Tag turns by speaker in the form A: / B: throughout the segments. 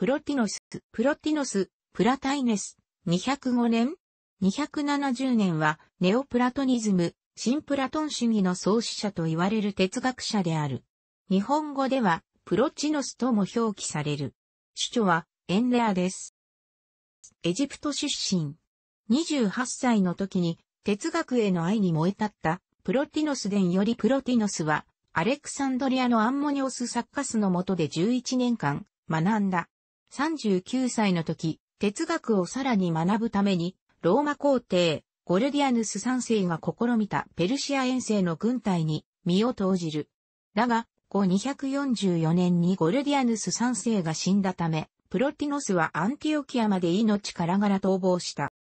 A: プロティノス、プロティノス、プラタイネス、205年 ?270 年は、ネオプラトニズム、新プラトン主義の創始者と言われる哲学者である。日本語では、プロチノスとも表記される。主張は、エンレアです。エジプト出身。28歳の時に、哲学への愛に燃え立った、プロティノス伝よりプロティノスは、アレクサンドリアのアンモニオスサッカスの下で11年間、学んだ。39歳の時、哲学をさらに学ぶために、ローマ皇帝、ゴルディアヌス3世が試みたペルシア遠征の軍隊に身を投じる。だが、後244年にゴルディアヌス3世が死んだため、プロティノスはアンティオキアまで命からがら逃亡した。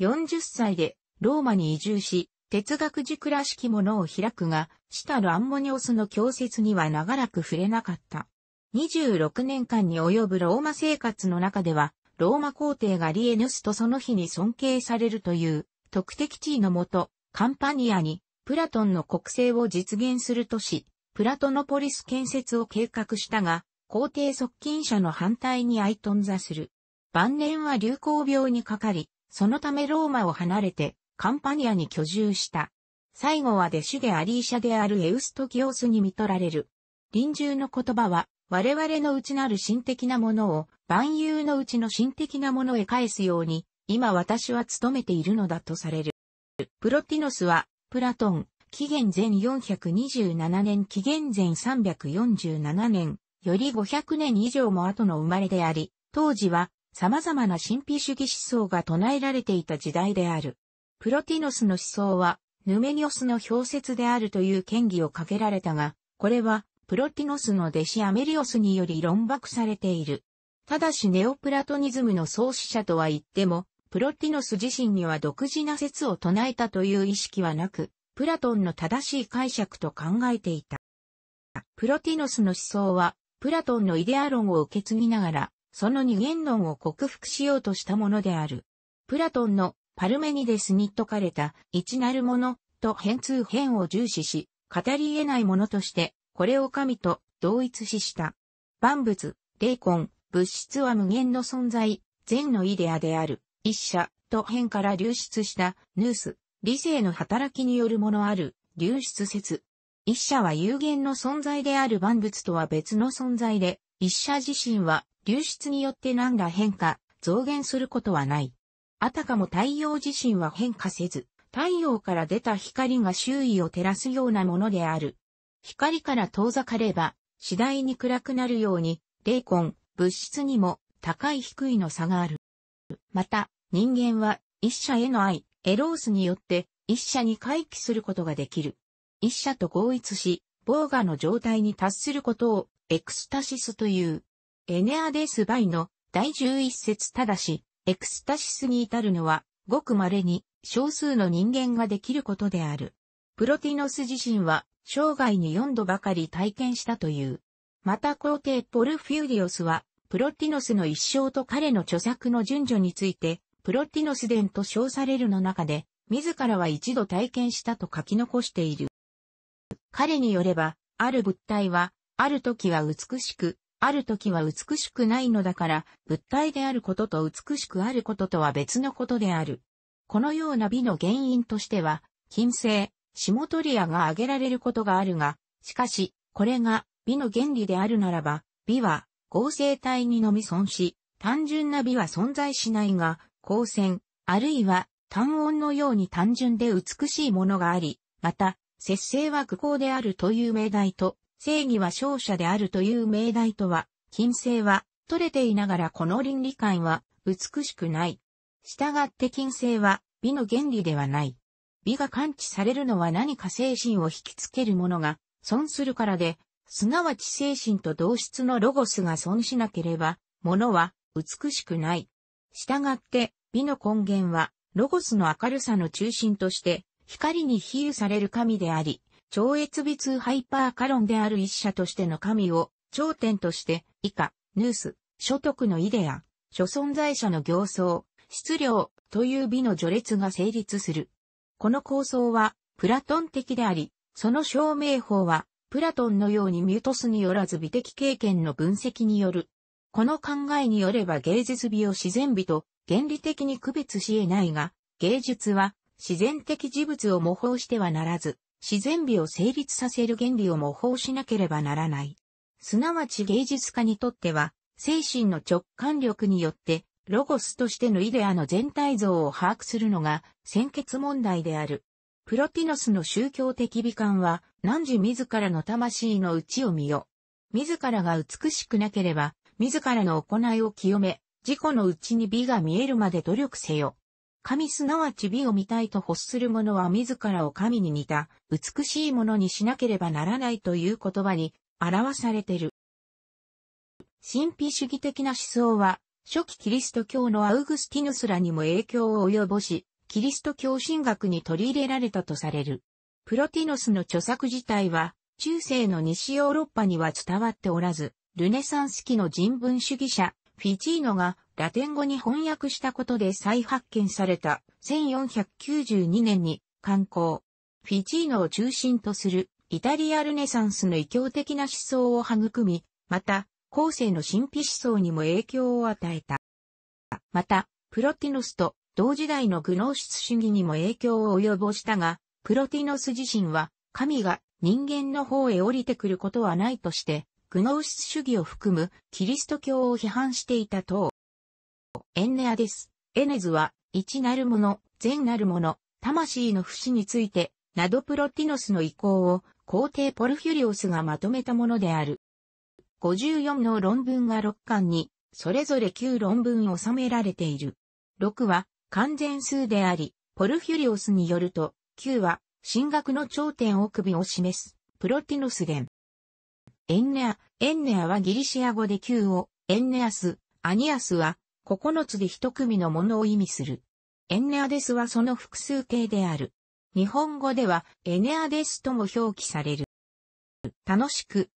A: 40歳でローマに移住し、哲学塾らしきものを開くが、シタル・アンモニオスの教説には長らく触れなかった。26年間に及ぶローマ生活の中では、ローマ皇帝がリエヌスとその日に尊敬されるという特的地位のもと、カンパニアにプラトンの国政を実現するとし、プラトノポリス建設を計画したが、皇帝側近者の反対に相頓挫する。晩年は流行病にかかり、そのためローマを離れてカンパニアに居住した。最後は弟子でアリーシャであるエウストキオスに見取られる。臨終の言葉は、我々の内なる心的なものを万有のうちの心的なものへ返すように、今私は努めているのだとされる。プロティノスは、プラトン、紀元前427年紀元前347年、より500年以上も後の生まれであり、当時は様々な神秘主義思想が唱えられていた時代である。プロティノスの思想は、ヌメニオスの氷説であるという権威をかけられたが、これはプロティノスの弟子アメリオスにより論爆されている。ただしネオプラトニズムの創始者とは言っても、プロティノス自身には独自な説を唱えたという意識はなく、プラトンの正しい解釈と考えていた。プロティノスの思想は、プラトンのイデア論を受け継ぎながら、その二元論を克服しようとしたものである。プラトンのパルメニデスに説かれた、一なるものと変通変を重視し、語り得ないものとして、これを神と同一視した。万物、霊魂、物質は無限の存在、善のイデアである、一社、と変から流出した、ヌース、理性の働きによるものある、流出説。一社は有限の存在である万物とは別の存在で、一社自身は流出によって何ら変化、増減することはない。あたかも太陽自身は変化せず、太陽から出た光が周囲を照らすようなものである。光から遠ざかれば、次第に暗くなるように、霊魂、物質にも高い低いの差がある。また、人間は一社への愛、エロースによって一社に回帰することができる。一社と合一し、防ガの状態に達することをエクスタシスという。エネアデスバイの第11節ただし、エクスタシスに至るのは、ごく稀に少数の人間ができることである。プロティノス自身は生涯に4度ばかり体験したという。また皇帝ポルフィウディオスは、プロティノスの一生と彼の著作の順序について、プロティノス伝と称されるの中で、自らは一度体験したと書き残している。彼によれば、ある物体は、ある時は美しく、ある時は美しくないのだから、物体であることと美しくあることとは別のことである。このような美の原因としては、金星、下トリアが挙げられることがあるが、しかし、これが美の原理であるならば、美は合成体にのみ損し、単純な美は存在しないが、光線、あるいは単音のように単純で美しいものがあり、また、節制は愚行であるという命題と、正義は勝者であるという命題とは、金星は取れていながらこの倫理観は美しくない。従って金星は美の原理ではない。美が感知されるのは何か精神を引きつけるものが損するからで、すなわち精神と同質のロゴスが損しなければ、物は美しくない。したがって、美の根源は、ロゴスの明るさの中心として、光に比喩される神であり、超越美通ハイパーカロンである一社としての神を、頂点として、以下、ヌース、所得のイデア、諸存在者の行相、質量という美の序列が成立する。この構想は、プラトン的であり、その証明法は、プラトンのようにミュートスによらず美的経験の分析による。この考えによれば芸術美を自然美と原理的に区別し得ないが、芸術は自然的事物を模倣してはならず、自然美を成立させる原理を模倣しなければならない。すなわち芸術家にとっては、精神の直感力によってロゴスとしてのイデアの全体像を把握するのが先決問題である。プロピノスの宗教的美観は、汝自らの魂の内を見よ。自らが美しくなければ、自らの行いを清め、自己の内に美が見えるまで努力せよ。神すなわち美を見たいと欲する者は自らを神に似た、美しいものにしなければならないという言葉に表されている。神秘主義的な思想は、初期キリスト教のアウグスティヌスらにも影響を及ぼし、キリスト教神学に取り入れられたとされる。プロティノスの著作自体は、中世の西ヨーロッパには伝わっておらず、ルネサンス期の人文主義者、フィチーノがラテン語に翻訳したことで再発見された1492年に刊行。フィチーノを中心とするイタリアルネサンスの異教的な思想を育み、また後世の神秘思想にも影響を与えた。また、プロティノスと同時代のグノーシス主義にも影響を及ぼしたが、プロティノス自身は、神が人間の方へ降りてくることはないとして、グノーシス主義を含むキリスト教を批判していた等。エンネアです。エネズは、一なるもの、善なるもの、魂の不死について、などプロティノスの意向を、皇帝ポルフュリオスがまとめたものである。54の論文が6巻に、それぞれ9論文収められている。6は完全数であり、ポルフュリオスによると、9は進学の頂点を首を示す、プロティノス伝。エンネア、エンネアはギリシア語で9を、エンネアス、アニアスは、9つで一組のものを意味する。エンネアデスはその複数形である。日本語では、エネアデスとも表記される。楽しく、